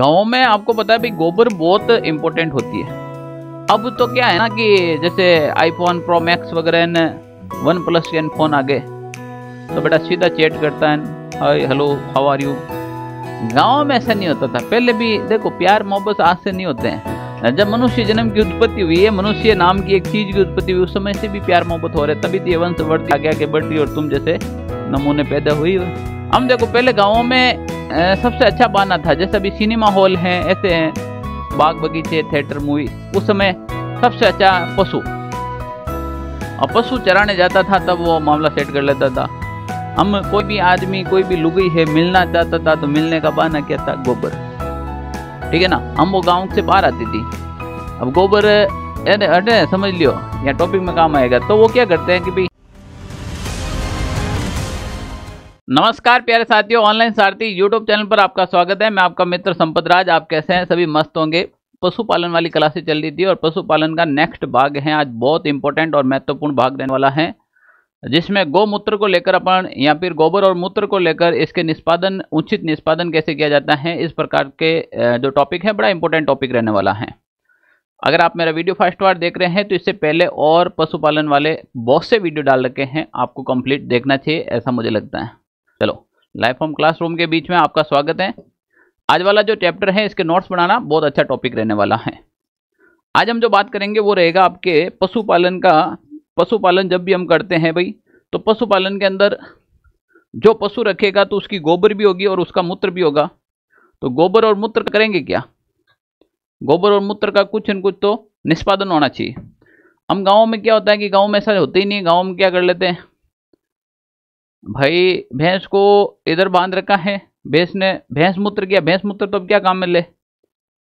गाँव में आपको पता है भाई गोबर बहुत इम्पोर्टेंट होती है अब तो क्या है ना कि जैसे आईफोन प्रो मैक्स वगैरह ने वन प्लस टेन फोन आ गए तो बेटा सीधा चैट करता है hi hello how are you गाँव में ऐसा नहीं होता था पहले भी देखो प्यार मोहब्बत आज से नहीं होते हैं जब मनुष्य जन्म की उत्पत्ति हुई है मनुष्य नाम की एक चीज की उत्पत्ति हुई उस समय से भी प्यार मोहब्बत हो रहा है तभी तो ये वंश बढ़ती आ गया कि बढ़ती और तुम जैसे नमूने पैदा हुई हम देखो पहले गाँव में सबसे अच्छा बाना था जैसे अभी सिनेमा हॉल हैं ऐसे हैं बाग बगीचे थिएटर मूवी उस समय सबसे अच्छा पशु और पशु चराने जाता था तब वो मामला सेट कर लेता था हम कोई भी आदमी कोई भी लुगई है मिलना चाहता था तो मिलने का बहाना क्या था गोबर ठीक है ना हम वो गांव से बाहर आती थी अब गोबर अरे अरे समझ लियो या टॉपिक में काम आएगा तो वो क्या करते हैं कि भाई नमस्कार प्यारे साथियों ऑनलाइन सारथी यूट्यूब चैनल पर आपका स्वागत है मैं आपका मित्र संपत राज आप कैसे हैं सभी मस्त होंगे पशुपालन वाली क्लासें चल रही थी और पशुपालन का नेक्स्ट भाग है आज बहुत इंपॉर्टेंट और महत्वपूर्ण भाग देने वाला है जिसमें गौमूत्र को लेकर अपन या फिर गोबर और मूत्र को लेकर इसके निष्पादन उचित निष्पादन कैसे किया जाता है इस प्रकार के जो टॉपिक है बड़ा इंपॉर्टेंट टॉपिक रहने वाला है अगर आप मेरा वीडियो फर्स्ट बार देख रहे हैं तो इससे पहले और पशुपालन वाले बहुत से वीडियो डाल रखे हैं आपको कंप्लीट देखना चाहिए ऐसा मुझे लगता है चलो लाइफ होम क्लासरूम के बीच में आपका स्वागत है आज वाला जो चैप्टर है इसके नोट्स बनाना बहुत अच्छा टॉपिक रहने वाला है आज हम जो बात करेंगे वो रहेगा आपके पशुपालन का पशुपालन जब भी हम करते हैं भाई तो पशुपालन के अंदर जो पशु रखेगा तो उसकी गोबर भी होगी और उसका मूत्र भी होगा तो गोबर और मूत्र करेंगे क्या गोबर और मूत्र का कुछ न कुछ तो निष्पादन होना चाहिए हम गाँव में क्या होता है कि गाँव में ऐसा होते ही नहीं गाँव में क्या कर लेते हैं भाई भैंस को इधर बांध रखा है भैंस ने भैंस मूत्र किया भैंस मूत्र तो अब क्या काम में ले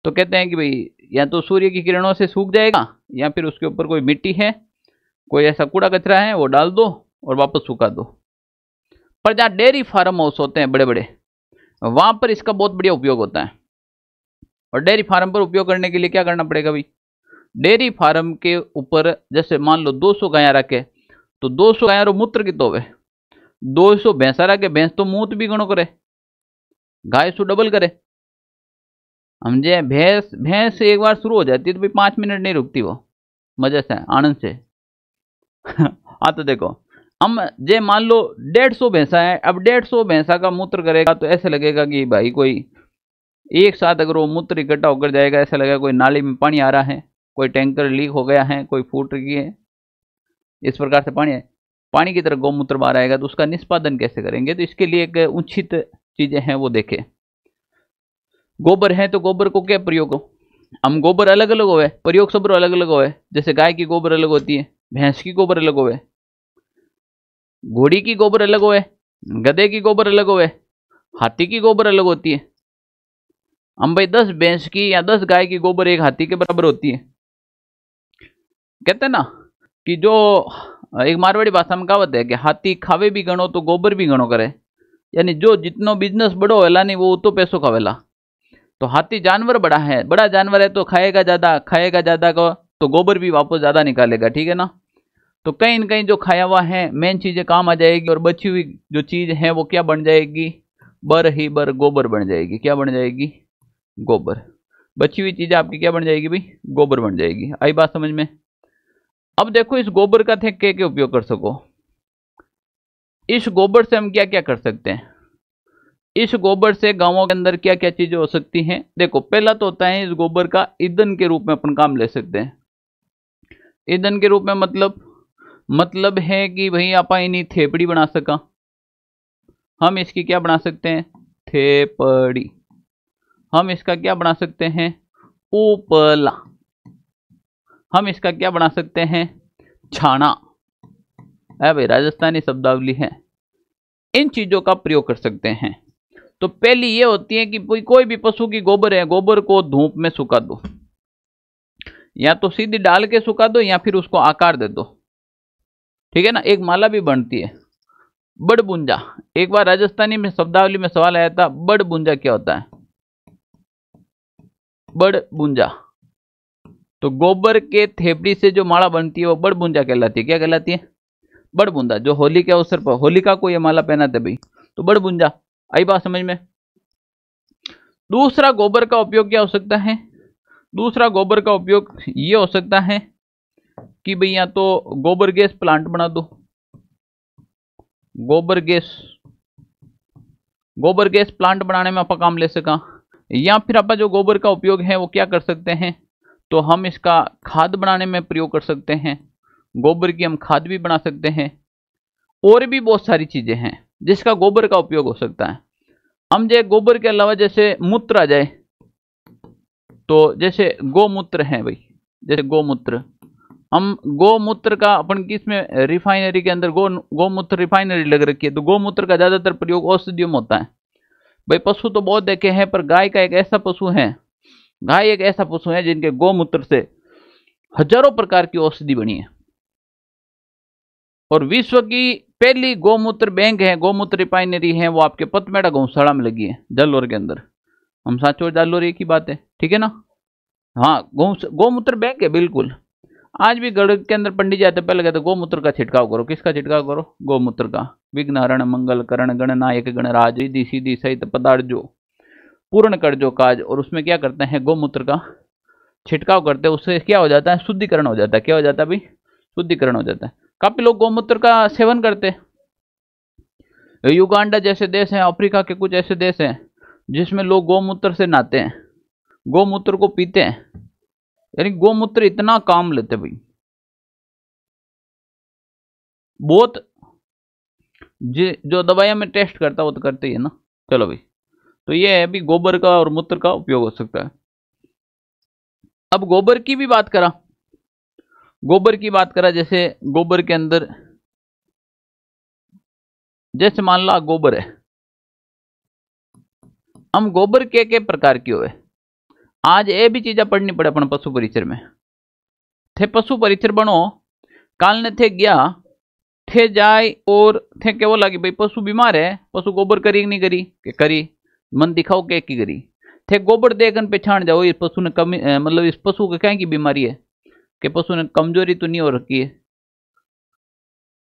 तो कहते हैं कि भाई या तो सूर्य की किरणों से सूख जाएगा या फिर उसके ऊपर कोई मिट्टी है कोई ऐसा कूड़ा कचरा है वो डाल दो और वापस सूखा दो पर जहाँ डेयरी फार्म हाउस होते हैं बड़े बड़े वहाँ पर इसका बहुत बढ़िया उपयोग होता है और डेयरी फार्म पर उपयोग करने के लिए क्या करना पड़ेगा भाई डेयरी फार्म के ऊपर जैसे मान लो 200 गायें रखे तो 200 गायें और मूत्र तो वे दो सौ भैंसारा के भैंस तो मूत भी गणो करे गाय सो डबल करे समझे भैंस भैंस एक बार शुरू हो जाती है तो भाई पांच मिनट नहीं रुकती वो मजे से आनंद से आ तो देखो हम जे मान लो डेढ़ सौ भैंसा है अब डेढ़ सौ भैंसा का मूत्र करेगा तो ऐसे लगेगा कि भाई कोई एक साथ अगर वो मूत्र इकट्ठा होकर जाएगा ऐसा लगेगा कोई नाली में पानी आ रहा है कोई टैंकर लीक हो गया है कोई फूट रही है इस प्रकार से पानी है पानी की तरह गौमूत्र बाहर आएगा तो उसका निष्पादन कैसे करेंगे तो इसके लिए एक उचित चीज़ें हैं वो देखें गोबर है तो गोबर को क्या प्रयोग हो हम गोबर अलग अलग हुए प्रयोग सब अलग अलग हुए जैसे गाय की गोबर अलग होती है भैंस की गोबर अलग हुए घोड़ी की गोबर अलग हुए गधे की गोबर अलग हुए हाथी की गोबर अलग होती है हम भाई दस भैंस की या दस गाय की गोबर एक हाथी के बराबर होती है कहते ना कि जो एक मारवाड़ी भाषा में कहावत है कि हाथी खावे भी गणो तो गोबर भी गणो करे यानी जो जितनो बिजनेस बड़ो होला नहीं वो तो का खावेला तो हाथी जानवर बड़ा है बड़ा जानवर है तो खाएगा ज़्यादा खाएगा ज़्यादा का तो गोबर भी वापस ज़्यादा निकालेगा ठीक है ना तो कहीं ना कहीं जो खाया हुआ है मेन चीज़ें काम आ जाएगी और बची हुई जो चीज़ है वो क्या बन जाएगी बर ही बर गोबर बन जाएगी क्या बन जाएगी गोबर बची हुई चीज़ें आपकी क्या बन जाएगी भाई गोबर बन जाएगी आई बात समझ में अब देखो इस गोबर का थे के, के उपयोग कर सको इस गोबर से हम क्या क्या कर सकते हैं इस गोबर से गांवों के अंदर क्या क्या चीजें हो सकती हैं देखो पहला तो होता है इस गोबर का ईंधन के रूप में अपन काम ले सकते हैं ईंधन के रूप में मतलब मतलब है कि भाई आप इन्हीं थेपड़ी बना सका हम इसकी क्या बना सकते हैं थेपड़ी हम इसका क्या बना सकते हैं उपला हम इसका क्या बना सकते हैं छाना है भाई राजस्थानी शब्दावली है इन चीज़ों का प्रयोग कर सकते हैं तो पहली ये होती है कि कोई भी पशु की गोबर है गोबर को धूप में सुखा दो या तो सीधी डाल के सुखा दो या फिर उसको आकार दे दो ठीक है ना एक माला भी बनती है बड़बुंजा एक बार राजस्थानी में शब्दावली में सवाल आया था बड़बुंजा क्या होता है बुंजा तो गोबर के थेपड़ी से जो माला बनती है वो बड़बूंजा कहलाती है क्या कहलाती है बड़बूंदा जो होली के अवसर पर होलिका को ये माला पहनाते भाई तो बड़बूंजा आई बात समझ में दूसरा गोबर का उपयोग क्या हो सकता है दूसरा गोबर का उपयोग ये हो सकता है कि भाई या तो गोबर गैस प्लांट बना दो गोबर गैस गोबर गैस प्लांट बनाने में आप काम ले सका या फिर आप जो गोबर का उपयोग है वो क्या कर सकते हैं तो हम इसका खाद बनाने में प्रयोग कर सकते हैं गोबर की हम खाद भी बना सकते हैं और भी बहुत सारी चीज़ें हैं जिसका गोबर का उपयोग हो सकता है हम जो गोबर के अलावा जैसे मूत्र आ जाए तो जैसे गोमूत्र है भाई जैसे गोमूत्र हम गोमूत्र का अपन किस में रिफाइनरी के अंदर गो गोमूत्र रिफाइनरी लग रखी है तो गोमूत्र का ज़्यादातर प्रयोग औषधियों में होता है भाई पशु तो बहुत देखे हैं पर गाय का एक ऐसा पशु है गाय हाँ, एक ऐसा पशु है जिनके गौमूत्र से हजारों प्रकार की औषधि बनी है और विश्व की पहली गोमूत्र बैंक है गौमूत्र रिफाइनरी है वो आपके पतमेड़ा गौशाला में लगी है जालोर के अंदर हम सांचो जालोर एक ही बात है ठीक है ना हाँ गौ गौमूत्र बैंक है बिल्कुल आज भी गढ़ के अंदर पंडित जाते पहले कहते गौमूत्र का छिड़काव करो किसका छिड़काव करो गौमूत्र का विघ्न हरण मंगल करण गण नायक गणराज सीधी सहित पदार्थ जो पूर्ण कर जो काज और उसमें क्या करते हैं गौमूत्र का छिटकाव करते हैं उससे क्या हो जाता है शुद्धिकरण हो जाता है क्या हो जाता है भाई शुद्धिकरण हो जाता है काफी लोग गौमूत्र का सेवन करते हैं युगांडा जैसे देश हैं अफ्रीका के कुछ ऐसे देश हैं जिसमें लोग गौमूत्र से नहाते हैं गौमूत्र को पीते हैं यानी गोमूत्र इतना काम लेते भाई बहुत जो दवाइयां में टेस्ट करता वो तो करते ही है ना चलो भाई तो ये भी गोबर का और मूत्र का उपयोग हो सकता है अब गोबर की भी बात करा गोबर की बात करा जैसे गोबर के अंदर जैसे मान ला गोबर है हम गोबर के के प्रकार की है आज ये भी चीजा पढ़नी पड़े अपन पशु परिचर में थे पशु परिचर बनो काल ने थे गया थे जाए और थे केवल कि भाई पशु बीमार है पशु गोबर करी नहीं करी के करी मन दिखाओ क्या की करी थे गोबर देखन पहचान जाओ इस पशु ने कमी मतलब इस पशु के क्या की बीमारी है कि पशु ने कमजोरी तो नहीं हो रखी है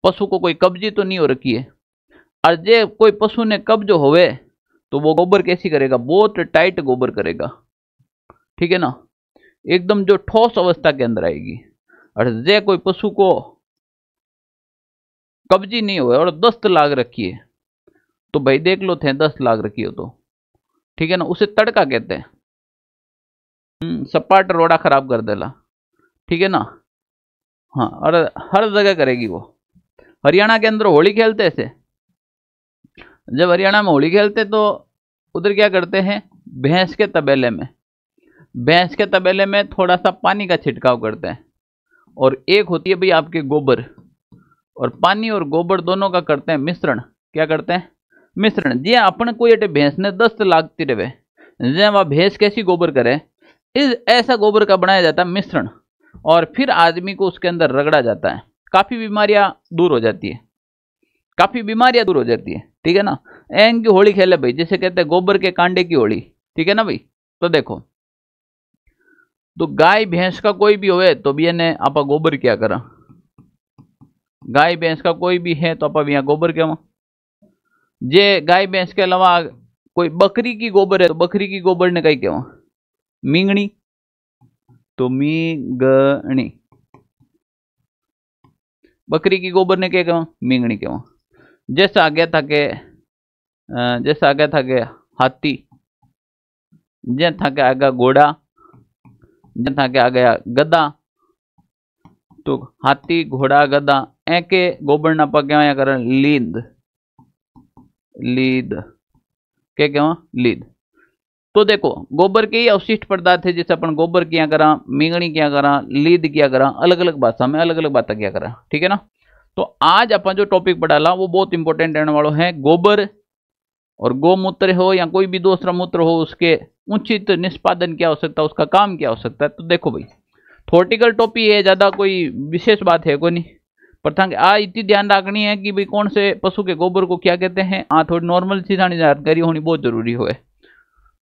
पशु को कोई कब्जी तो नहीं हो रखी है और जे कोई पशु ने कब्ज होवे तो वो गोबर कैसी करेगा बहुत टाइट गोबर करेगा ठीक है ना एकदम जो ठोस अवस्था के अंदर आएगी और जे कोई पशु को कब्जी नहीं हुए और दस्त लाग रखी है तो भाई देख लो थे दस्त लाग रखी हो तो ठीक है ना उसे तड़का कहते हैं हम्म, सपाट रोड़ा खराब कर देला ठीक है ना हाँ और हर जगह करेगी वो हरियाणा के अंदर होली खेलते ऐसे जब हरियाणा में होली खेलते तो उधर क्या करते हैं भैंस के तबेले में भैंस के तबेले में थोड़ा सा पानी का छिड़काव करते हैं और एक होती है भाई आपके गोबर और पानी और गोबर दोनों का करते हैं मिश्रण क्या करते हैं मिश्रण जे अपन कोई अटे भैंस ने दस्त लागती रहे जे वह भैंस कैसी गोबर करे इस ऐसा गोबर का बनाया जाता है मिश्रण और फिर आदमी को उसके अंदर रगड़ा जाता है काफ़ी बीमारियां दूर हो जाती है काफ़ी बीमारियां दूर हो जाती है ठीक है ना एंग की होली खेले भाई जैसे कहते हैं गोबर के कांडे की होली ठीक है ना भाई तो देखो तो गाय भैंस का कोई भी होए तो भी ने आप गोबर क्या करा गाय भैंस का कोई भी है तो आप यहाँ गोबर क्या जे गाय भैंस के अलावा कोई बकरी की गोबर है तो बकरी की गोबर ने कई कहवा मींगणी तो मींगणी बकरी की गोबर ने क्या कहवा मींगणी कहवा जैसा आ गया था के जैसा आ गया था के हाथी जै था के आ गया घोड़ा जै था के आ गया गदा तो हाथी घोड़ा गदा ए के गोबर ना पा कहवा कर लींद लीद क्या कह लीद तो देखो गोबर के अवशिष्ट पदार्थ है जैसे अपन गोबर क्या करा मिंगणी क्या करा लीद क्या करा अलग अलग भाषा में अलग अलग बात क्या करा ठीक है ना तो आज अपन जो टॉपिक ला वो बहुत इंपॉर्टेंट रहने वालों है गोबर और गोमूत्र हो या कोई भी दूसरा मूत्र हो उसके उचित निष्पादन क्या हो सकता है उसका काम क्या हो सकता है तो देखो भाई थोटिकल टॉपी है ज़्यादा कोई विशेष बात है कोई नहीं प्रथांग आ इतनी ध्यान रखनी है कि भाई कौन से पशु के गोबर को क्या कहते हैं आ थोड़ी नॉर्मल चीजा जानकारी होनी बहुत जरूरी हो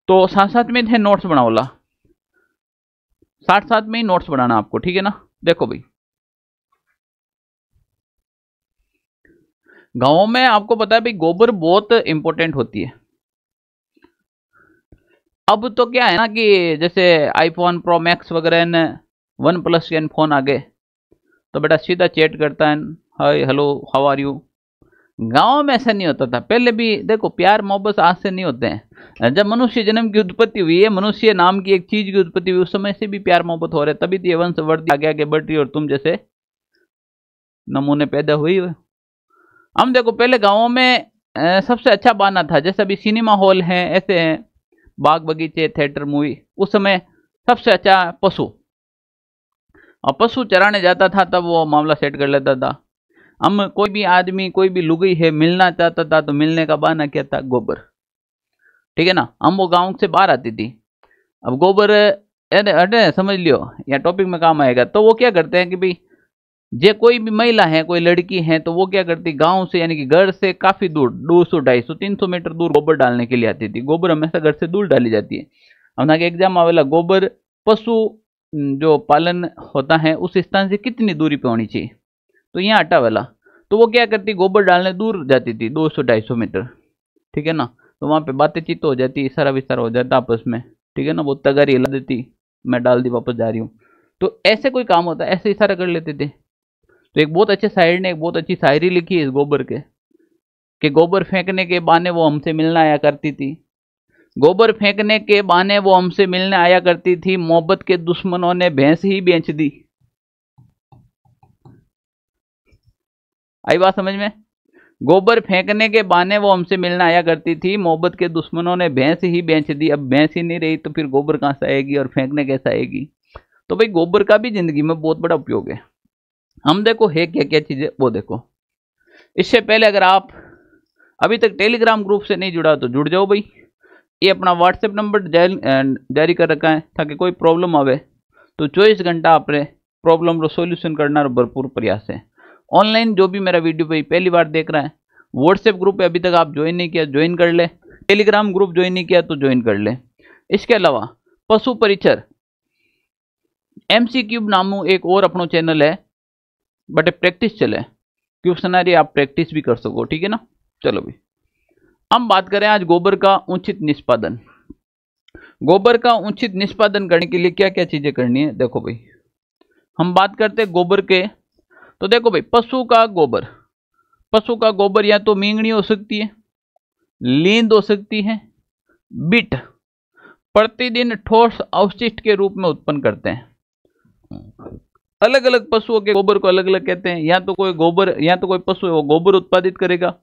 तो साथ साथ में थे नोट्स बनाओला साथ साथ में ही नोट्स बनाना आपको ठीक है ना देखो भाई गाँव में आपको पता है भाई गोबर बहुत इंपॉर्टेंट होती है अब तो क्या है ना कि जैसे आईफोन प्रो मैक्स वगैरह ने वन प्लस के फोन आ गए तो बेटा सीधा चैट करता है hi hello how are you गांव में ऐसा नहीं होता था पहले भी देखो प्यार मोहब्बत आज से नहीं होते हैं जब मनुष्य जन्म की उत्पत्ति हुई है मनुष्य नाम की एक चीज की उत्पत्ति हुई उस समय से भी प्यार मोहब्बत हो रहा है तभी तो ये वंश वर्दी आगे आगे बढ़ रही और तुम जैसे नमूने पैदा हुई हुए हम देखो पहले गाँवों में सबसे अच्छा बाना था जैसे अभी सिनेमा हॉल हैं ऐसे हैं बाग बगीचे थिएटर मूवी उस समय सबसे अच्छा पशु और पशु चराने जाता था तब वो मामला सेट कर लेता था हम कोई भी आदमी कोई भी लुगई है मिलना चाहता था तो मिलने का बहाना क्या था गोबर ठीक है ना हम वो गाँव से बाहर आती थी अब गोबर अरे समझ लियो या टॉपिक में काम आएगा तो वो क्या करते हैं कि भाई जे कोई भी महिला है कोई लड़की है तो वो क्या करती गांव से यानी कि घर से काफी दूर दो सौ ढाई सौ तीन सौ मीटर दूर गोबर डालने के लिए आती थी गोबर हमेशा घर से दूर डाली जाती है अपना एग्जाम आवेला गोबर पशु जो पालन होता है उस स्थान से कितनी दूरी पे होनी चाहिए तो यहाँ आटा वाला तो वो क्या करती गोबर डालने दूर जाती थी 200-250 मीटर ठीक है ना तो वहाँ पे तो हो जाती सारा विस्तार हो जाता आपस में ठीक है ना वो तगारी हिला देती मैं डाल दी वापस जा रही हूँ तो ऐसे कोई काम होता ऐसे इशारा कर लेते थे तो एक बहुत अच्छे शायर ने एक बहुत अच्छी शायरी लिखी है इस गोबर के कि गोबर फेंकने के बहाने वो हमसे मिलना आया करती थी गोबर फेंकने के बहाने वो हमसे मिलने आया करती थी मोहब्बत के दुश्मनों ने भैंस ही बेच दी आई बात समझ में गोबर फेंकने के बहाने वो हमसे मिलने आया करती थी मोहब्बत के दुश्मनों ने भैंस ही बेच दी अब भैंस ही नहीं रही तो फिर गोबर कहाँ से आएगी और फेंकने कैसे आएगी तो भाई गोबर का भी जिंदगी में बहुत बड़ा उपयोग है हम देखो है क्या क्या चीज़ें वो देखो इससे पहले अगर आप अभी तक टेलीग्राम ग्रुप से नहीं जुड़ा तो जुड़ जाओ भाई ये अपना व्हाट्सएप नंबर जारी कर रखा है ताकि कोई प्रॉब्लम आवे तो चौबीस घंटा आप प्रॉब्लम रो सॉल्यूशन करना भरपूर प्रयास है ऑनलाइन जो भी मेरा वीडियो भाई पहली बार देख रहा है व्हाट्सएप ग्रुप पे अभी तक आप ज्वाइन नहीं किया ज्वाइन कर ले टेलीग्राम ग्रुप ज्वाइन नहीं किया तो ज्वाइन कर ले इसके अलावा पशु परिचर एम सी क्यूब नामू एक और अपनो चैनल है बट प्रैक्टिस चले क्यूब सनारी आप प्रैक्टिस भी कर सको ठीक है ना चलो भाई हम बात करें आज गोबर का उचित निष्पादन गोबर का उचित निष्पादन करने के लिए क्या क्या चीजें करनी है देखो भाई हम बात करते हैं गोबर के तो देखो भाई पशु का गोबर पशु का गोबर या तो मींगनी हो सकती है लींद हो सकती है बिट प्रतिदिन ठोस अवशिष्ट के रूप में उत्पन्न करते हैं अलग अलग पशुओं के गोबर को अलग अलग कहते हैं या तो कोई गोबर या तो कोई पशु वो गोबर उत्पादित करेगा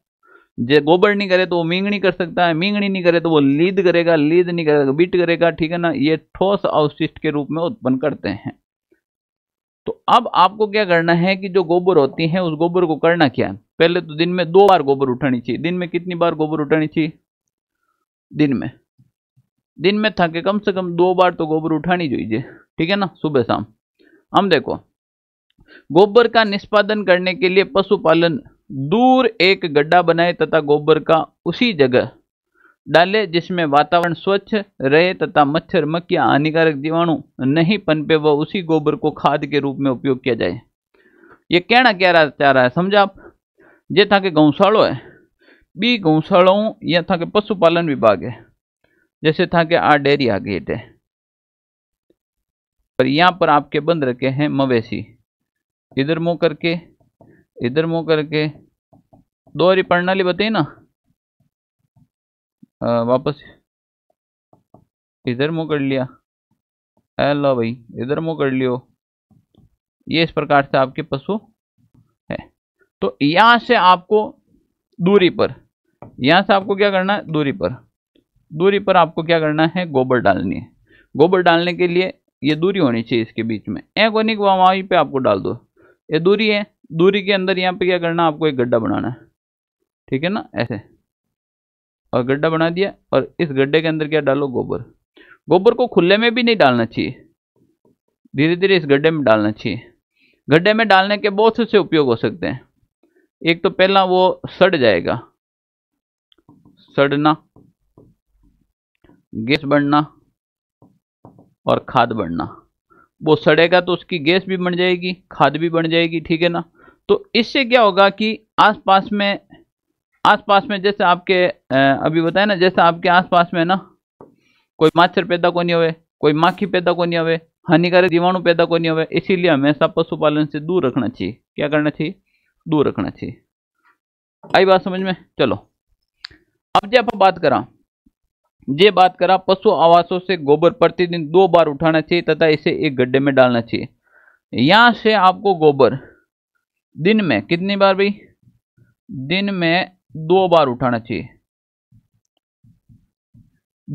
जे गोबर नहीं करे तो वो मींगणी कर सकता है मींगणी नहीं करे तो वो लीद करेगा लीद नहीं करेगा बीट करेगा ठीक है ना ये ठोस अवशिष्ट के रूप में उत्पन्न करते हैं तो अब आपको क्या करना है कि जो गोबर होती है उस गोबर को करना क्या है पहले तो दिन में दो बार गोबर उठानी चाहिए दिन में कितनी बार गोबर उठानी चाहिए दिन में दिन में था कि कम से कम दो बार तो गोबर उठानी चाहिए ठीक है ना सुबह शाम हम देखो गोबर का निष्पादन करने के लिए पशुपालन दूर एक गड्ढा बनाए तथा गोबर का उसी जगह डाले जिसमें वातावरण स्वच्छ रहे तथा मच्छर मक्खियां हानिकारक जीवाणु नहीं पनपे व उसी गोबर को खाद के रूप में उपयोग किया जाए ये कहना क्या रहा चाह रहा है समझा आप जे था कि गौशालो है बी गौशालाओं या था कि पशुपालन विभाग है जैसे था कि आ डेयरी आ गए थे पर यहां पर आपके बंद रखे हैं मवेशी इधर मुंह करके इधर मुंह करके दो हरी प्रणाली बताइए ना आ, वापस इधर मुंह कर लिया अल्लाह भाई इधर मुंह कर लियो ये इस प्रकार से आपके पशु है तो यहाँ से आपको दूरी पर यहाँ से आपको क्या करना है दूरी पर दूरी पर आपको क्या करना है गोबर डालनी है गोबर डालने के लिए ये दूरी होनी चाहिए इसके बीच में एक वनिक को वहाँ पे आपको डाल दो ये दूरी है दूरी के अंदर यहाँ पे क्या करना आपको एक गड्ढा बनाना है ठीक है ना ऐसे और गड्ढा बना दिया और इस गड्ढे के अंदर क्या डालो गोबर गोबर को खुले में भी नहीं डालना चाहिए धीरे धीरे इस गड्ढे में डालना चाहिए गड्ढे में डालने के बहुत से उपयोग हो सकते हैं एक तो पहला वो सड़ जाएगा सड़ना गैस बढ़ना और खाद बढ़ना वो सड़ेगा तो उसकी गैस भी बन जाएगी खाद भी बन जाएगी ठीक है ना तो इससे क्या होगा कि आसपास में आसपास में जैसे आपके अभी बताया ना जैसे आपके आसपास में ना कोई मच्छर पैदा को नहीं हुए कोई माखी पैदा को नहीं हुए हानिकारक जीवाणु पैदा को नहीं होवे इसीलिए हमेशा पशुपालन से दूर रखना चाहिए क्या करना चाहिए दूर रखना चाहिए आई बात समझ में चलो अब जब आप बात करा जे बात करा पशु आवासों से गोबर प्रतिदिन दो बार उठाना चाहिए तथा इसे एक गड्ढे में डालना चाहिए यहाँ से आपको गोबर दिन में कितनी बार भाई दिन में दो बार उठाना चाहिए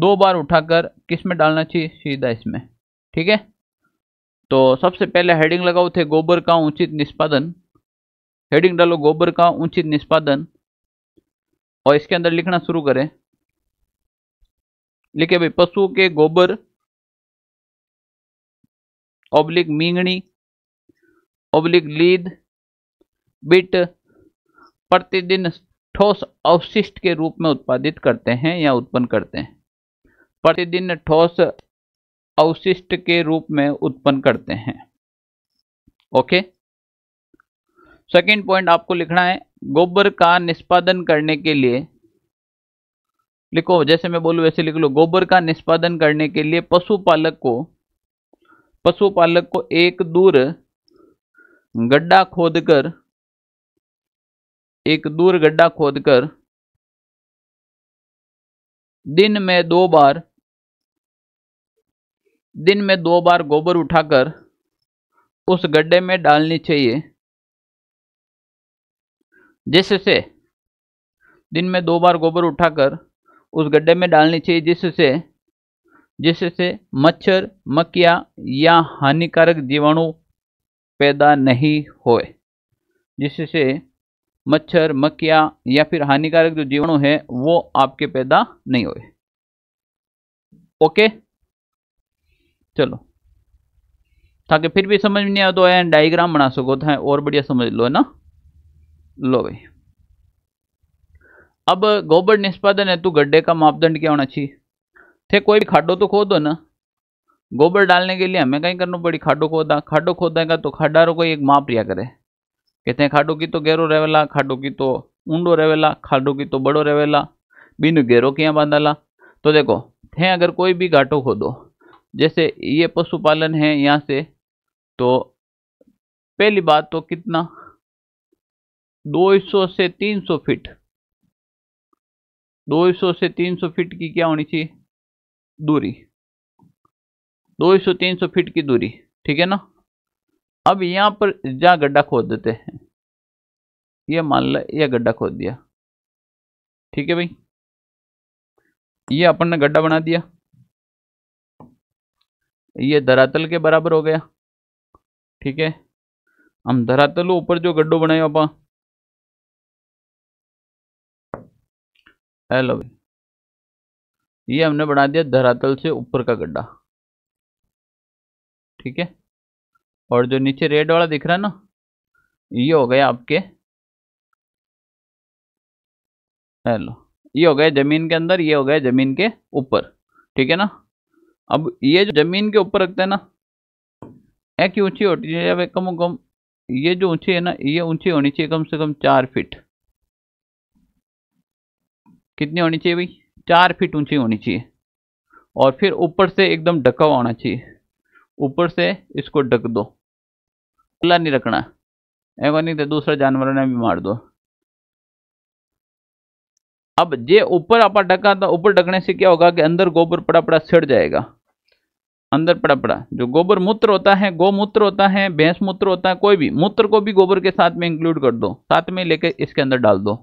दो बार उठाकर किस में डालना चाहिए सीधा इसमें ठीक है तो सबसे पहले हेडिंग लगाओ थे गोबर का उचित निष्पादन हेडिंग डालो गोबर का उचित निष्पादन और इसके अंदर लिखना शुरू करें लिखे भाई पशु के गोबर ओब्लिक मींगणी ओब्लिक लीद बिट प्रतिदिन ठोस अवशिष्ट के रूप में उत्पादित करते हैं या उत्पन्न करते हैं प्रतिदिन ठोस अवशिष्ट के रूप में उत्पन्न करते हैं ओके सेकेंड पॉइंट आपको लिखना है गोबर का निष्पादन करने के लिए लिखो जैसे मैं बोलूँ वैसे लिख लो गोबर का निष्पादन करने के लिए पशुपालक को पशुपालक को एक दूर गड्ढा खोदकर एक दूर गड्ढा खोदकर दिन में दो बार दिन में दो बार गोबर उठाकर उस गड्ढे में डालनी चाहिए जिससे दिन में दो बार गोबर उठाकर उस गड्ढे में डालनी चाहिए जिससे जिससे मच्छर मक्खियाँ या हानिकारक जीवाणु पैदा नहीं होए जिससे मच्छर मक्खियाँ या फिर हानिकारक जो जीवाणु है वो आपके पैदा नहीं होए ओके चलो ताकि फिर भी समझ नहीं आया तो डायग्राम बना सको था तो और बढ़िया समझ लो है ना लो भाई अब गोबर निष्पादन हेतु गड्ढे का मापदंड क्या होना चाहिए थे कोई भी खाडो तो खोदो ना गोबर डालने के लिए हमें कहीं करना पड़ी खाडो खोदा खाडो खोदेगा तो खाडारों को एक माप लिया करे कहते हैं खाडो की तो गहरो रहेला खाडो की तो ऊंडो रेवेला खाडो की तो बड़ो रेवेला बिनु गहरो किया बांधाला तो देखो थे अगर कोई भी घाटो खोदो जैसे ये पशुपालन है यहाँ से तो पहली बात तो कितना 200 से 300 फीट 200 से 300 फीट की क्या होनी चाहिए दूरी 200-300 फीट की दूरी ठीक है ना अब यहाँ पर जहाँ गड्ढा खोद देते हैं ये मान लो यह गड्ढा खोद दिया ठीक है भाई ये अपन ने गड्ढा बना दिया ये धरातल के बराबर हो गया ठीक है हम धरातल ऊपर जो गड्ढो बनाए अपन भाई ये हमने बना दिया धरातल से ऊपर का गड्ढा ठीक है और जो नीचे रेड वाला दिख रहा है ना ये हो गया आपके हेलो ये हो गया जमीन के अंदर ये हो गया जमीन के ऊपर ठीक है ना अब ये जो जमीन के ऊपर रखते हैं ना एक ऊंची होती है या कम कम ये जो ऊंची है ना ये ऊंची होनी चाहिए कम से कम चार फीट कितनी होनी चाहिए भाई चार फीट ऊंची होनी चाहिए और फिर ऊपर से एकदम ढका हुआ होना चाहिए ऊपर से इसको ढक दो खुला नहीं रखना एक नहीं तो दूसरा जानवर ने भी मार दो अब जे ऊपर आप ढका तो ऊपर ढकने से क्या होगा कि अंदर गोबर पड़ा पड़ा सड़ जाएगा अंदर पड़ा पड़ा जो गोबर मूत्र होता है गोमूत्र होता है भैंस मूत्र होता है कोई भी मूत्र को भी गोबर के साथ में इंक्लूड कर दो साथ में लेके इसके अंदर डाल दो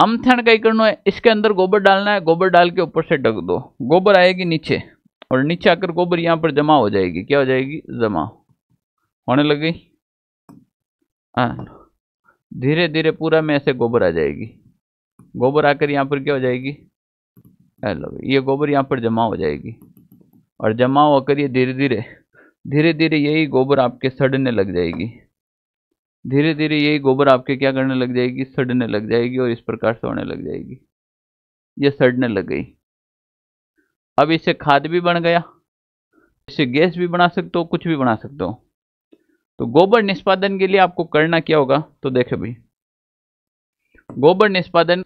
अमथन का ही करना है इसके अंदर गोबर डालना है गोबर डाल के ऊपर से ढक दो गोबर आएगी नीचे और नीचे आकर गोबर यहाँ पर जमा हो जाएगी क्या हो जाएगी जमा होने लग गई हाँ। धीरे धीरे पूरा में ऐसे गोबर आ जाएगी गोबर आकर यहाँ पर क्या हो जाएगी हेलो ये गोबर यहाँ पर जमा हो जाएगी और जमा होकर ये धीरे धीरे धीरे धीरे यही गोबर आपके सड़ने लग जाएगी धीरे धीरे यही गोबर आपके क्या करने लग जाएगी सड़ने लग जाएगी और इस प्रकार से होने लग जाएगी ये सड़ने लग गई अब इससे खाद भी बन गया इससे गैस भी बना सकते हो कुछ भी बना सकते हो तो गोबर निष्पादन के लिए आपको करना क्या होगा तो देखे भाई गोबर निष्पादन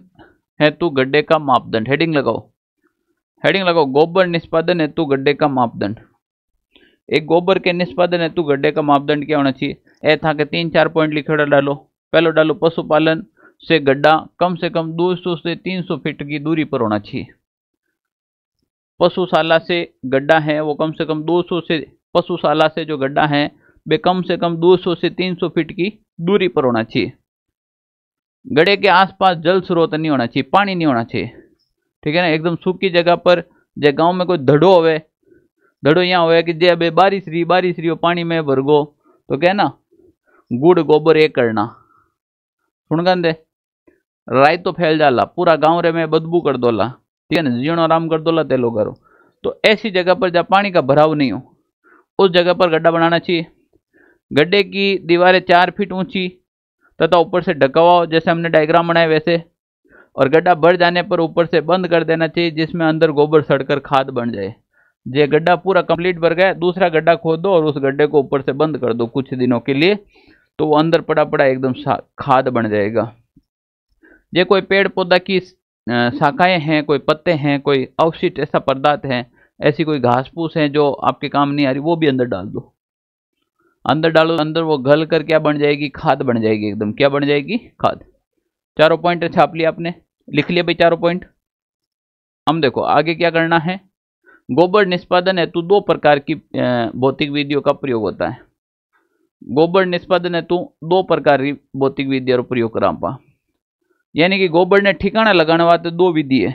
हेतु गड्ढे का मापदंड हेडिंग लगाओ हेडिंग लगाओ गोबर निष्पादन हेतु गड्ढे का मापदंड एक गोबर के निष्पादन हेतु गड्ढे का मापदंड क्या होना चाहिए ए था के तीन चार पॉइंट लिखेड़ा डालो पहले डालो पशुपालन से गड्ढा कम से कम 200 से 300 फीट की दूरी पर होना चाहिए पशुशाला से गड्ढा है वो कम से कम 200 से पशुशाला से जो गड्ढा है वे कम से कम 200 से 300 फीट की दूरी पर होना चाहिए गड्ढे के आसपास जल स्रोत नहीं होना चाहिए पानी नहीं होना चाहिए ठीक है ना एकदम सूखी जगह पर जब गाँव में कोई धड़ो हो धड़ो यहाँ हो कि अभी बारिश रही बारिश रही हो पानी में भरगो तो क्या ना गुड़ गोबर एक करना सुनगन दे राय तो फैल जाला पूरा गांव रे में बदबू कर दोला ठीक है ना जीर्ण आराम कर दोला तेलो करो तो ऐसी जगह पर जहाँ पानी का भराव नहीं हो उस जगह पर गड्ढा बनाना चाहिए गड्ढे की दीवारें चार फीट ऊंची तथा ऊपर से ढकवाओ जैसे हमने डायग्राम बनाए वैसे और गड्ढा भर जाने पर ऊपर से बंद कर देना चाहिए जिसमें अंदर गोबर सड़कर खाद बन जाए जे गड्ढा पूरा कंप्लीट भर गया दूसरा गड्ढा खोद दो और उस गड्ढे को ऊपर से बंद कर दो कुछ दिनों के लिए तो वो अंदर पड़ा पड़ा एकदम खाद बन जाएगा ये कोई पेड़ पौधा की शाखाएं हैं कोई पत्ते हैं कोई अवशिष्ट ऐसा पदार्थ है ऐसी कोई घास फूस है जो आपके काम नहीं आ रही वो भी अंदर डाल दो अंदर डालो अंदर वो घल कर क्या बन जाएगी खाद बन जाएगी एकदम क्या बन जाएगी खाद चारों पॉइंट छाप लिया आपने लिख लिया भाई चारों पॉइंट हम देखो आगे क्या करना है गोबर निष्पादन है तो दो प्रकार की भौतिक विधियों का प्रयोग होता है ગોબળ નિષ્પાદન હેતુ દો પ્રકારની ભૌતિક प्रयोग પ્રયોગ पा यानी कि गोबर ने ठिकाना लगाने वाले दो विधि है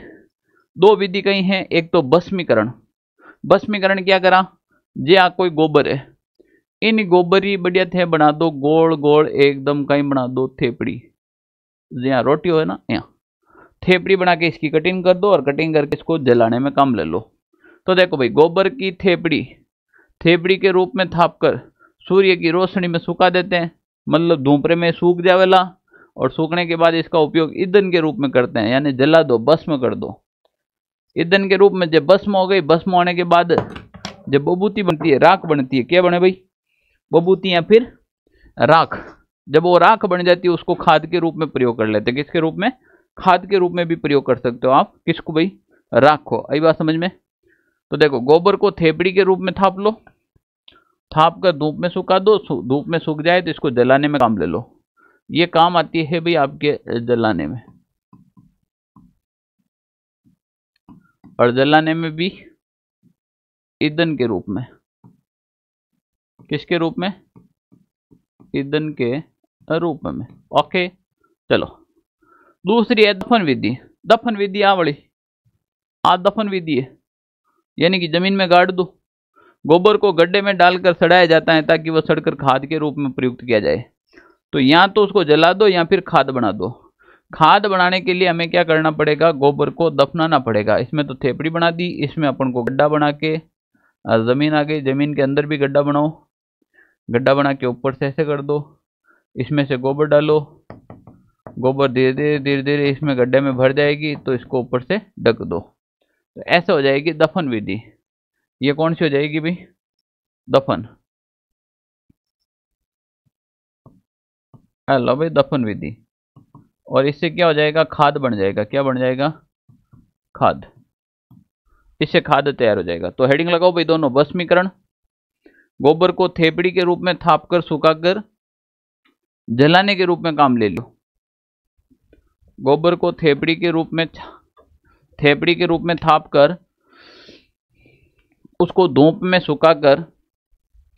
दो विधि कई है एक तो भस्मीकरण भस्मीकरण क्या करा जे आ कोई गोबर है इन गोबर ही बढ़िया थे बना दो गोल गोल एकदम कहीं बना दो थेपड़ी यहाँ रोटी हो ना यहाँ थेपड़ी बना के इसकी कटिंग कर दो और कटिंग करके इसको जलाने में काम ले लो तो देखो भाई गोबर की थेपड़ी थेपड़ी के रूप में थाप कर सूर्य की रोशनी में सुखा देते हैं मतलब धूपरे में सूख जावेला और सूखने के बाद इसका उपयोग ईंधन के रूप में करते हैं यानी जला दो भस्म कर दो ईंधन के रूप में जब भस्म हो गई भस्म होने के बाद जब बबूती बनती है राख बनती है क्या बने भाई बबूती या फिर राख जब वो राख बन जाती है उसको खाद के रूप में प्रयोग कर लेते हैं किसके रूप में खाद के रूप में भी प्रयोग कर सकते हो आप किसको भाई राख को आई बात समझ में तो देखो गोबर को थेपड़ी के रूप में थाप लो थाप कर धूप में सुखा दो धूप में सूख जाए तो इसको जलाने में काम ले लो ये काम आती है भाई आपके जलाने में और जलाने में भी ईंधन के रूप में किसके रूप में ईंधन के रूप में ओके चलो दूसरी है दफन विधि दफन विधि आवड़ी आ दफन विधि है यानी कि जमीन में गाड़ दो गोबर को गड्ढे में डालकर सड़ाया जाता है ताकि वह सड़कर खाद के रूप में प्रयुक्त किया जाए तो या तो उसको जला दो या फिर खाद बना दो खाद बनाने के लिए हमें क्या करना पड़ेगा गोबर को दफनाना पड़ेगा इसमें तो थेपड़ी बना दी इसमें अपन को गड्ढा बना के ज़मीन आ गई ज़मीन के अंदर भी गड्ढा बनाओ गड्ढा बना के ऊपर से ऐसे कर दो इसमें से गोबर डालो गोबर धीरे धीरे धीरे धीरे इसमें गड्ढे में भर जाएगी तो इसको ऊपर से ढक दो तो ऐसा हो जाएगी दफन विधि ये कौन सी हो जाएगी भाई दफन हेलो भाई दफन विधि और इससे क्या हो जाएगा खाद बन जाएगा क्या बन जाएगा खाद इससे खाद तैयार हो जाएगा तो हेडिंग लगाओ भाई दोनों भस्मीकरण गोबर को थेपड़ी के रूप में थाप कर सुखाकर जलाने के रूप में काम ले लो गोबर को थेपड़ी के रूप में थेपड़ी के रूप में थाप कर उसको धूप में सुखाकर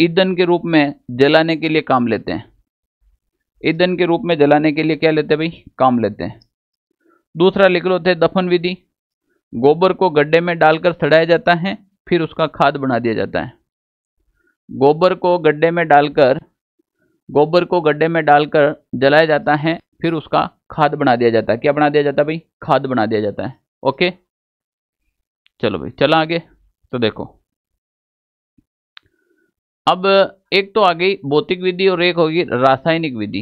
ईंधन के रूप में जलाने के लिए काम लेते हैं ईंधन के रूप में जलाने के लिए क्या लेते हैं भाई काम लेते हैं दूसरा लिख लो थे दफन विधि गोबर को गड्ढे में डालकर सड़ाया जाता है फिर उसका खाद बना दिया जाता है गोबर को गड्ढे में डालकर गोबर को गड्ढे में डालकर जलाया जाता है फिर उसका खाद बना दिया जाता है क्या बना दिया जाता है भाई खाद बना दिया जाता है ओके चलो भाई चला आगे तो देखो अब एक तो आ गई भौतिक विधि और एक होगी रासायनिक विधि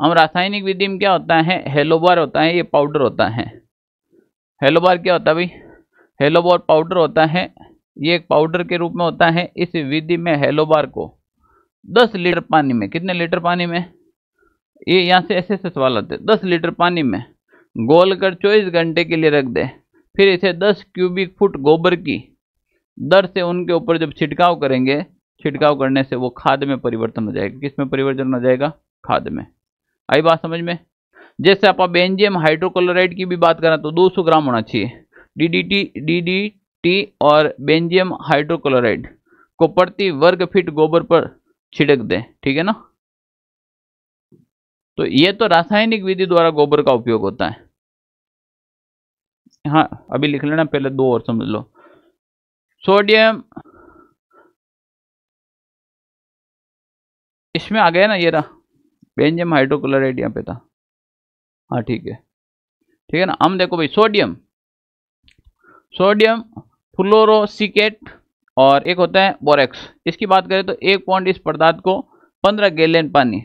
हम रासायनिक विधि में क्या होता है हेलोबार होता है ये पाउडर होता है हेलोबार क्या होता है भाई हेलोबार पाउडर होता है ये एक पाउडर के रूप में होता है इस विधि में हेलोबार को 10 लीटर पानी में कितने लीटर पानी में ये यहाँ से ऐसे ऐसे सवाल आते हैं दस लीटर पानी में गोल कर चौबीस घंटे के लिए रख दे फिर इसे दस क्यूबिक फुट गोबर की दर से उनके ऊपर जब छिड़काव करेंगे छिड़काव करने से वो खाद में परिवर्तन हो जाएगा किस में परिवर्तन हो जाएगा खाद में आई बात समझ में जैसे आप बेंजियम हाइड्रोक्लोराइड की भी बात करें तो 200 ग्राम होना चाहिए डीडीटी डीडीटी और बेंजियम हाइड्रोक्लोराइड को प्रति वर्ग फीट गोबर पर छिड़क दें ठीक है ना तो ये तो रासायनिक विधि द्वारा गोबर का उपयोग होता है हाँ अभी लिख लेना पहले दो और समझ लो सोडियम इसमें आ गया ना ये रहा बेंजियम हाइड्रोक्लोराइड यहाँ पे था हाँ ठीक है ठीक है ना हम देखो भाई सोडियम सोडियम फ्लोरोसिकेट और एक होता है बोरेक्स इसकी बात करें तो एक पॉइंट इस पदार्थ को पंद्रह गैलन पानी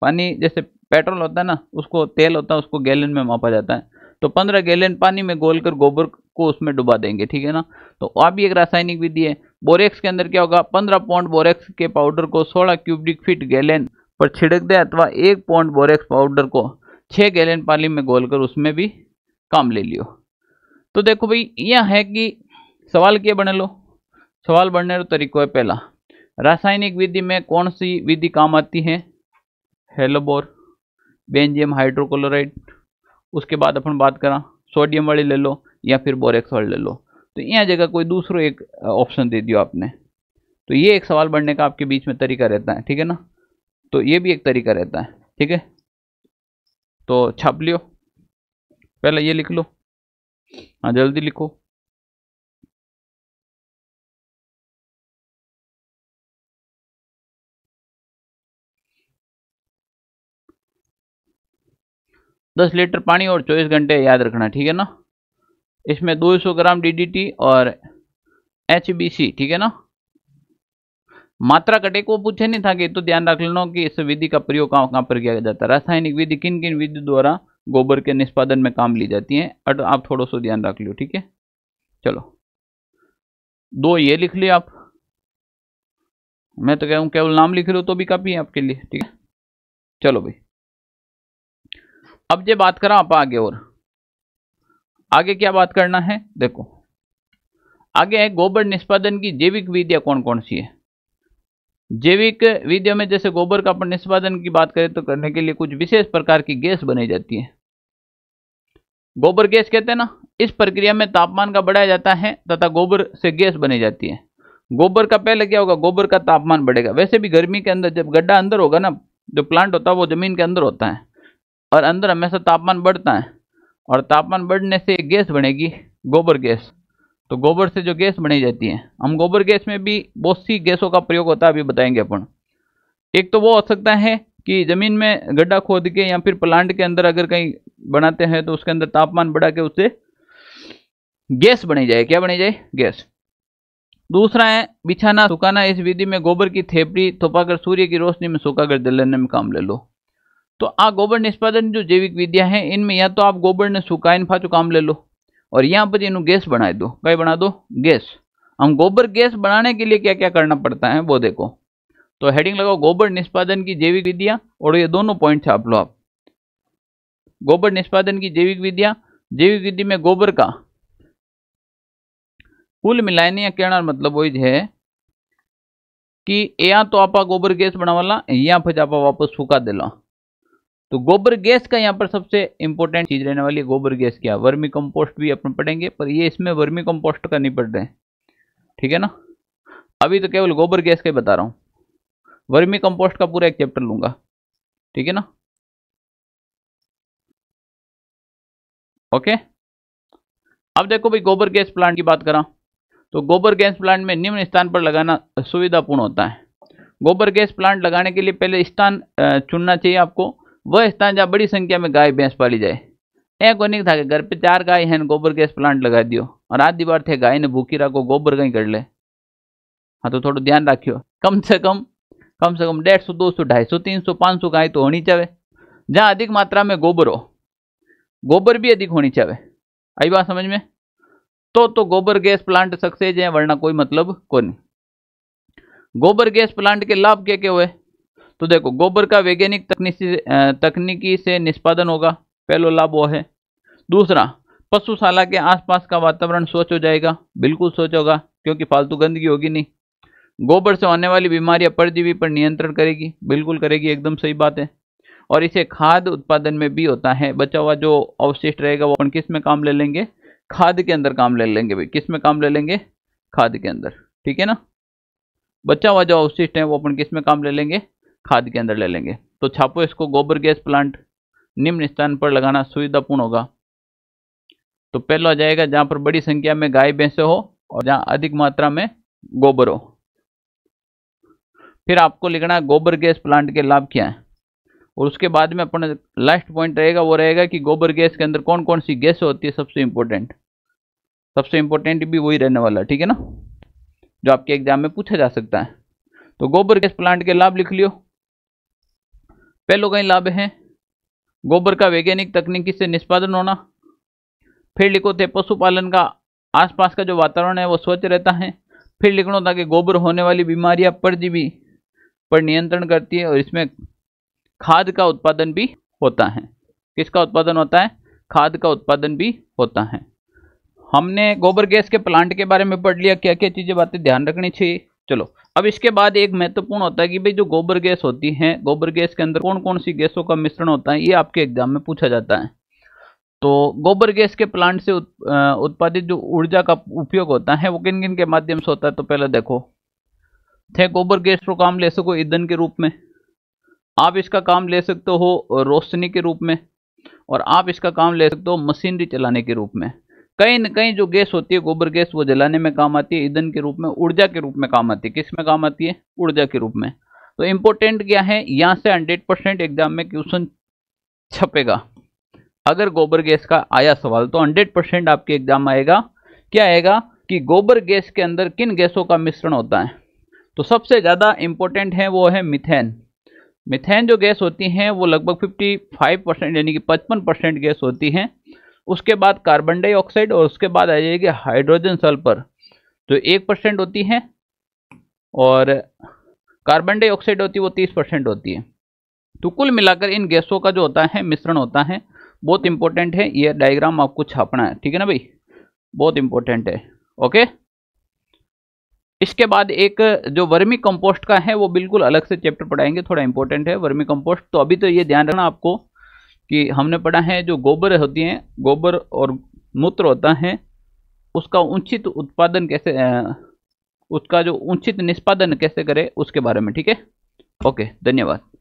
पानी जैसे पेट्रोल होता है ना उसको तेल होता है उसको गैलन में मापा जाता है तो पंद्रह गैलन पानी में गोल कर गोबर को उसमें डुबा देंगे ठीक है ना तो आप भी एक रासायनिक विधि है बोरेक्स के अंदर क्या होगा पंद्रह पॉइंट बोरेक्स के पाउडर को सोलह क्यूबिक फीट गैलन पर छिड़क दे अथवा एक पॉइंट बोरेक्स पाउडर को छः गैलन पानी में घोल उसमें भी काम ले लियो तो देखो भाई यह है कि सवाल क्या बने लो सवाल बढ़ने का तरीको है पहला रासायनिक विधि में कौन सी विधि काम आती है हेलोबोर बेंजियम हाइड्रोक्लोराइड उसके बाद अपन बात करा सोडियम वाली ले लो या फिर बोरेक सॉल्ट ले लो तो यहाँ जगह कोई दूसरो एक ऑप्शन दे दियो आपने तो ये एक सवाल बढ़ने का आपके बीच में तरीका रहता है ठीक है ना तो ये भी एक तरीका रहता है ठीक है तो छाप लियो पहले ये लिख लो हाँ जल्दी लिखो दस लीटर पानी और चौबीस घंटे याद रखना ठीक है ना इसमें 200 ग्राम डीडीटी और एच ठीक है ना मात्रा कटे को पूछे नहीं था कि तो ध्यान रख लेना कि इस विधि का प्रयोग कहाँ कहां पर किया जाता है रासायनिक विधि किन किन विधि द्वारा गोबर के निष्पादन में काम ली जाती है और आप थोड़ा सा ध्यान रख लियो ठीक है चलो दो ये लिख लिया आप मैं तो कहूं केवल नाम लिख लो तो भी काफ़ी है आपके लिए ठीक है चलो भाई अब जो बात करा आप आगे और आगे क्या बात करना है देखो आगे है गोबर निष्पादन की जैविक विधियाँ कौन कौन सी है जैविक विधियों में जैसे गोबर का अपन निष्पादन की बात करें तो करने के लिए कुछ विशेष प्रकार की गैस बनाई जाती है गोबर गैस कहते हैं ना इस प्रक्रिया में तापमान का बढ़ाया जाता है तथा गोबर से गैस बनी जाती है गोबर का पहले क्या होगा गोबर का तापमान बढ़ेगा वैसे भी गर्मी के अंदर जब गड्ढा अंदर होगा ना जो प्लांट होता है वो जमीन के अंदर होता है और अंदर हमेशा तापमान बढ़ता है और तापमान बढ़ने से गैस बनेगी गोबर गैस तो गोबर से जो गैस बनाई जाती है हम गोबर गैस में भी बहुत सी गैसों का प्रयोग होता है अभी बताएंगे अपन एक तो वो हो सकता है कि ज़मीन में गड्ढा खोद के या फिर प्लांट के अंदर अगर कहीं बनाते हैं तो उसके अंदर तापमान बढ़ा के उससे गैस बनाई जाए क्या बनाई जाए गैस दूसरा है बिछाना सुखाना इस विधि में गोबर की थेपड़ी थोपाकर सूर्य की रोशनी में सूखा कर जलाने में काम ले लो तो आ गोबर निष्पादन जो जैविक विद्या है इनमें या तो आप गोबर ने सुकाइन फाचो काम ले लो और यहाँ पर इन्हों गैस बना दो क्या बना दो गैस हम गोबर गैस बनाने के लिए क्या क्या करना पड़ता है वो देखो तो हेडिंग लगाओ गोबर निष्पादन की जैविक विद्या और ये दोनों पॉइंट छाप लो आप गोबर निष्पादन की जैविक विद्या जैविक विधि में गोबर का कुल मिलाने या कहना मतलब वही है कि या तो आपा गोबर गैस बनावाला या फिर आपा वापस सूखा दिला तो गोबर गैस का यहाँ पर सबसे इंपॉर्टेंट चीज रहने वाली है गोबर गैस क्या वर्मी कंपोस्ट भी अपन पढ़ेंगे पर ये इसमें वर्मी कंपोस्ट का नहीं पढ़ रहे ठीक है ना अभी तो केवल गोबर गैस का बता रहा हूँ वर्मी कंपोस्ट का पूरा एक चैप्टर लूंगा ठीक है ना ओके अब देखो भाई गोबर गैस प्लांट की बात करा तो गोबर गैस प्लांट में निम्न स्थान पर लगाना सुविधापूर्ण होता है गोबर गैस प्लांट लगाने के लिए पहले स्थान चुनना चाहिए आपको वह स्थान जहाँ बड़ी संख्या में गाय भैंस पाली जाए ए नहीं था कि घर पे चार गाय हैं गोबर गैस प्लांट लगा दियो और आधी बार थे गाय ने भूखी राखो गोबर कहीं कर ले हाँ तो थोड़ा ध्यान रखियो कम से कम कम से कम डेढ़ सौ दो सौ ढाई सौ तीन सौ पाँच सौ गाय तो होनी चाहिए जहाँ अधिक मात्रा में गोबर हो गोबर भी अधिक होनी चाहिए आई बात समझ में तो तो गोबर गैस प्लांट सक्सेज है वरना कोई मतलब को नहीं गोबर गैस प्लांट के लाभ क्या क्या हुए तो देखो गोबर का वैज्ञानिक तकनीकी तकनीकी से निष्पादन होगा पहलो लाभ वो है दूसरा पशुशाला के आसपास का वातावरण स्वच्छ हो जाएगा बिल्कुल स्वच्छ होगा क्योंकि फालतू गंदगी होगी नहीं गोबर से होने वाली बीमारियां परजीवी पर नियंत्रण करेगी बिल्कुल करेगी एकदम सही बात है और इसे खाद उत्पादन में भी होता है बचा हुआ जो अवशिष्ट रहेगा वो अपन किस में काम ले लेंगे खाद के अंदर काम ले लेंगे भाई किस में काम ले लेंगे खाद के अंदर ठीक है ना बचा हुआ जो अवशिष्ट है वो अपन किस में काम ले लेंगे खाद के अंदर ले लेंगे तो छापो इसको गोबर गैस प्लांट निम्न स्थान पर लगाना सुविधापूर्ण होगा तो पहला आ जाएगा जहाँ पर बड़ी संख्या में गाय भैंसे हो और जहाँ अधिक मात्रा में गोबर हो फिर आपको लिखना है गोबर गैस प्लांट के लाभ क्या है और उसके बाद में अपना लास्ट पॉइंट रहेगा वो रहेगा कि गोबर गैस के अंदर कौन कौन सी गैस होती है सबसे इम्पोर्टेंट सबसे इम्पोर्टेंट भी वही रहने वाला ठीक है ना जो आपके एग्जाम में पूछा जा सकता है तो गोबर गैस प्लांट के लाभ लिख लियो पहलो कई लाभ है गोबर का वैज्ञानिक तकनीकी से निष्पादन होना फिर लिखो थे पशुपालन का आसपास का जो वातावरण है वो स्वच्छ रहता है फिर लिखना ताकि कि गोबर होने वाली बीमारियां परजीवी पर नियंत्रण करती है और इसमें खाद का उत्पादन भी होता है किसका उत्पादन होता है खाद का उत्पादन भी होता है हमने गोबर गैस के प्लांट के बारे में पढ़ लिया क्या क्या चीज़ें बातें ध्यान रखनी चाहिए चलो अब इसके बाद एक महत्वपूर्ण तो होता है कि भाई जो गोबर गैस होती है गोबर गैस के अंदर कौन कौन सी गैसों का मिश्रण होता है ये आपके एग्जाम में पूछा जाता है तो गोबर गैस के प्लांट से उत्पादित जो ऊर्जा का उपयोग होता है वो किन किन के माध्यम से होता है तो पहले देखो थे गोबर गैस को काम ले सको ईंधन के रूप में आप इसका काम ले सकते हो रोशनी के रूप में और आप इसका काम ले सकते हो मशीनरी चलाने के रूप में कहीं न कहीं जो गैस होती है गोबर गैस वो जलाने में काम आती है ईंधन के रूप में ऊर्जा के रूप में काम आती है किस में काम आती है ऊर्जा के रूप में तो इम्पोर्टेंट क्या है यहाँ से हंड्रेड परसेंट एग्जाम में क्वेश्चन छपेगा अगर गोबर गैस का आया सवाल तो हंड्रेड परसेंट आपके एग्जाम आएगा क्या आएगा कि गोबर गैस के अंदर किन गैसों का मिश्रण होता है तो सबसे ज़्यादा इम्पोर्टेंट है वो है मिथेन मिथेन जो गैस होती है वो लगभग फिफ्टी परसेंट यानी कि पचपन परसेंट गैस होती है उसके बाद कार्बन डाइऑक्साइड और उसके बाद आ जाएगी हाइड्रोजन सल्फर तो एक परसेंट होती है और कार्बन डाइऑक्साइड होती है वो तीस परसेंट होती है तो कुल मिलाकर इन गैसों का जो होता है मिश्रण होता है बहुत इंपॉर्टेंट है ये डायग्राम आपको छापना है ठीक है ना भाई बहुत इंपॉर्टेंट है ओके इसके बाद एक जो वर्मी कंपोस्ट का है वो बिल्कुल अलग से चैप्टर पढ़ाएंगे थोड़ा इंपॉर्टेंट है वर्मी कंपोस्ट तो अभी तो ये ध्यान रखना आपको कि हमने पढ़ा है जो गोबर होती हैं गोबर और मूत्र होता है उसका उचित उत्पादन कैसे उसका जो उचित निष्पादन कैसे करें उसके बारे में ठीक है ओके धन्यवाद